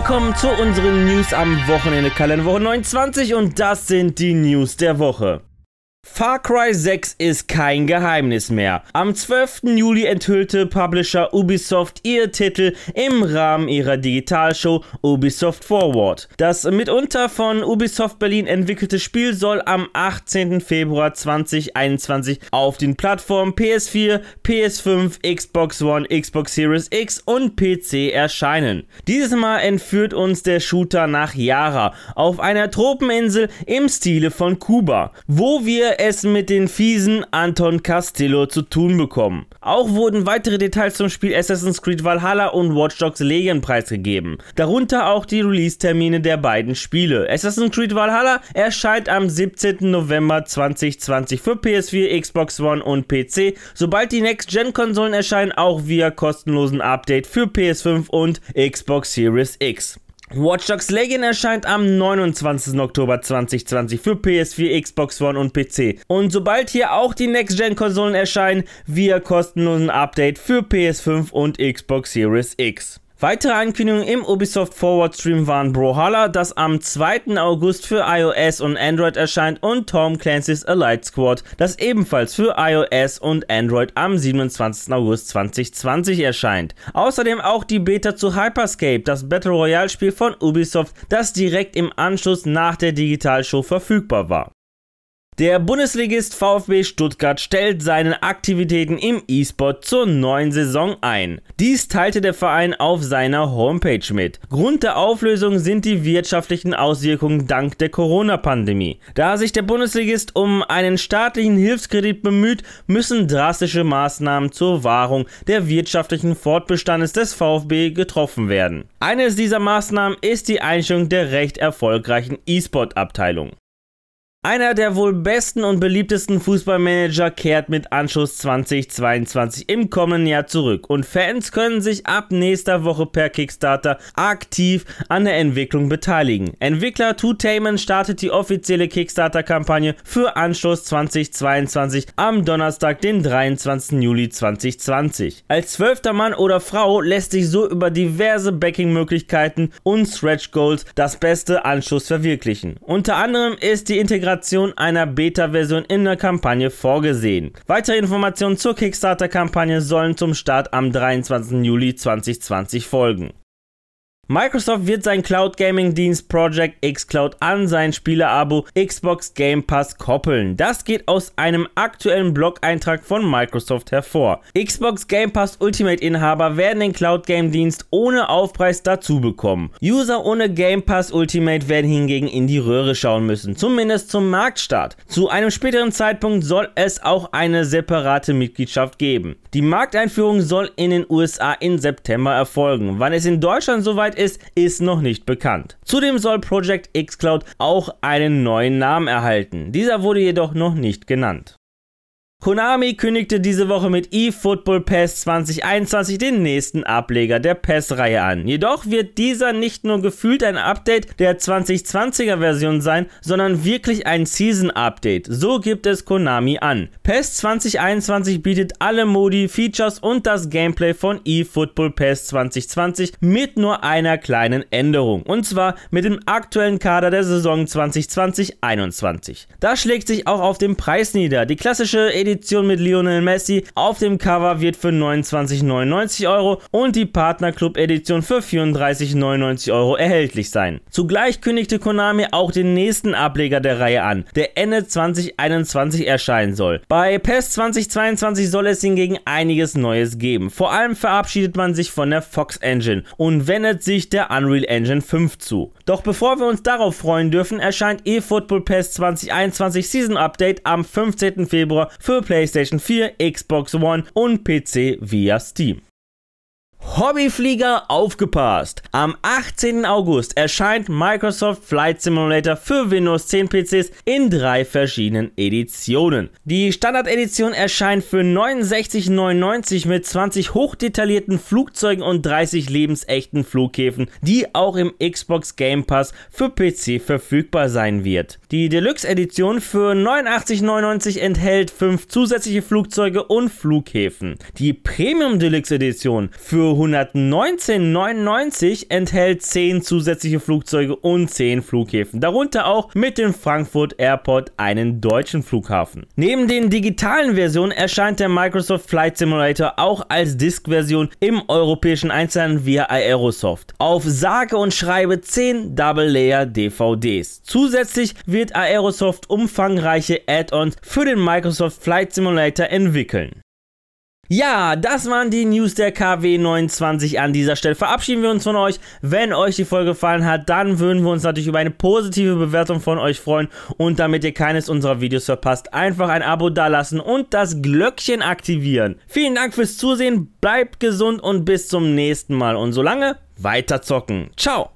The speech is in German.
Willkommen zu unseren News am Wochenende, Kalenderwoche 29 und das sind die News der Woche. Far Cry 6 ist kein Geheimnis mehr. Am 12. Juli enthüllte Publisher Ubisoft ihr Titel im Rahmen ihrer Digitalshow Ubisoft Forward. Das mitunter von Ubisoft Berlin entwickelte Spiel soll am 18. Februar 2021 auf den Plattformen PS4, PS5, Xbox One, Xbox Series X und PC erscheinen. Dieses Mal entführt uns der Shooter nach Yara auf einer Tropeninsel im Stile von Kuba, wo wir es mit den fiesen Anton Castillo zu tun bekommen. Auch wurden weitere Details zum Spiel Assassin's Creed Valhalla und Watch Dogs Legion preisgegeben, darunter auch die Release-Termine der beiden Spiele. Assassin's Creed Valhalla erscheint am 17. November 2020 für PS4, Xbox One und PC, sobald die Next-Gen-Konsolen erscheinen, auch via kostenlosen Update für PS5 und Xbox Series X. Watch Dogs Legion erscheint am 29. Oktober 2020 für PS4, Xbox One und PC. Und sobald hier auch die Next-Gen-Konsolen erscheinen, via kostenlosen Update für PS5 und Xbox Series X. Weitere Ankündigungen im Ubisoft Forward Stream waren Brawlhalla, das am 2. August für iOS und Android erscheint und Tom Clancy's Allied Squad, das ebenfalls für iOS und Android am 27. August 2020 erscheint. Außerdem auch die Beta zu Hyperscape, das Battle Royale Spiel von Ubisoft, das direkt im Anschluss nach der Digitalshow verfügbar war. Der Bundesligist VfB Stuttgart stellt seinen Aktivitäten im E-Sport zur neuen Saison ein. Dies teilte der Verein auf seiner Homepage mit. Grund der Auflösung sind die wirtschaftlichen Auswirkungen dank der Corona-Pandemie. Da sich der Bundesligist um einen staatlichen Hilfskredit bemüht, müssen drastische Maßnahmen zur Wahrung der wirtschaftlichen Fortbestandes des VfB getroffen werden. Eines dieser Maßnahmen ist die Einstellung der recht erfolgreichen E-Sport-Abteilung. Einer der wohl besten und beliebtesten Fußballmanager kehrt mit Anschluss 2022 im kommenden Jahr zurück und Fans können sich ab nächster Woche per Kickstarter aktiv an der Entwicklung beteiligen. Entwickler Tutainment startet die offizielle Kickstarter-Kampagne für Anschluss 2022 am Donnerstag, den 23. Juli 2020. Als zwölfter Mann oder Frau lässt sich so über diverse Backing-Möglichkeiten und Stretch Goals das beste Anschluss verwirklichen. Unter anderem ist die Integration Installation einer Beta-Version in der Kampagne vorgesehen. Weitere Informationen zur Kickstarter-Kampagne sollen zum Start am 23. Juli 2020 folgen. Microsoft wird sein Cloud Gaming Dienst Project xCloud an sein Spielerabo Xbox Game Pass koppeln. Das geht aus einem aktuellen Blog-Eintrag von Microsoft hervor. Xbox Game Pass Ultimate Inhaber werden den Cloud Game Dienst ohne Aufpreis dazu bekommen. User ohne Game Pass Ultimate werden hingegen in die Röhre schauen müssen, zumindest zum Marktstart. Zu einem späteren Zeitpunkt soll es auch eine separate Mitgliedschaft geben. Die Markteinführung soll in den USA in September erfolgen. Wann es in Deutschland soweit ist, ist noch nicht bekannt. Zudem soll Project xCloud auch einen neuen Namen erhalten. Dieser wurde jedoch noch nicht genannt. Konami kündigte diese Woche mit eFootball PES 2021 den nächsten Ableger der PES-Reihe an. Jedoch wird dieser nicht nur gefühlt ein Update der 2020er-Version sein, sondern wirklich ein Season-Update. So gibt es Konami an. PES 2021 bietet alle Modi, Features und das Gameplay von eFootball PES 2020 mit nur einer kleinen Änderung. Und zwar mit dem aktuellen Kader der Saison 2020-21. Das schlägt sich auch auf den Preis nieder. Die klassische Edition mit Lionel Messi auf dem Cover wird für 29,99 Euro und die Partnerclub Edition für 34,99 Euro erhältlich sein. Zugleich kündigte Konami auch den nächsten Ableger der Reihe an, der Ende 2021 erscheinen soll. Bei PES 2022 soll es hingegen einiges Neues geben. Vor allem verabschiedet man sich von der Fox Engine und wendet sich der Unreal Engine 5 zu. Doch bevor wir uns darauf freuen dürfen, erscheint eFootball PES 2021 Season Update am 15. Februar für für PlayStation 4, Xbox One und PC via Steam. Hobbyflieger aufgepasst! Am 18. August erscheint Microsoft Flight Simulator für Windows 10 PCs in drei verschiedenen Editionen. Die Standard-Edition erscheint für 69,99 mit 20 hochdetaillierten Flugzeugen und 30 lebensechten Flughäfen, die auch im Xbox Game Pass für PC verfügbar sein wird. Die Deluxe-Edition für 89,99 enthält 5 zusätzliche Flugzeuge und Flughäfen. Die Premium Deluxe-Edition für 119,99 enthält 10 zusätzliche Flugzeuge und 10 Flughäfen, darunter auch mit dem Frankfurt Airport einen deutschen Flughafen. Neben den digitalen Versionen erscheint der Microsoft Flight Simulator auch als Disk-Version im europäischen Einzelhandel via Aerosoft. Auf sage und schreibe 10 Double-Layer-DVDs. Zusätzlich wird Aerosoft umfangreiche Add-ons für den Microsoft Flight Simulator entwickeln. Ja, das waren die News der KW29 an dieser Stelle. Verabschieden wir uns von euch. Wenn euch die Folge gefallen hat, dann würden wir uns natürlich über eine positive Bewertung von euch freuen. Und damit ihr keines unserer Videos verpasst, einfach ein Abo dalassen und das Glöckchen aktivieren. Vielen Dank fürs Zusehen, bleibt gesund und bis zum nächsten Mal. Und solange, weiter zocken. Ciao!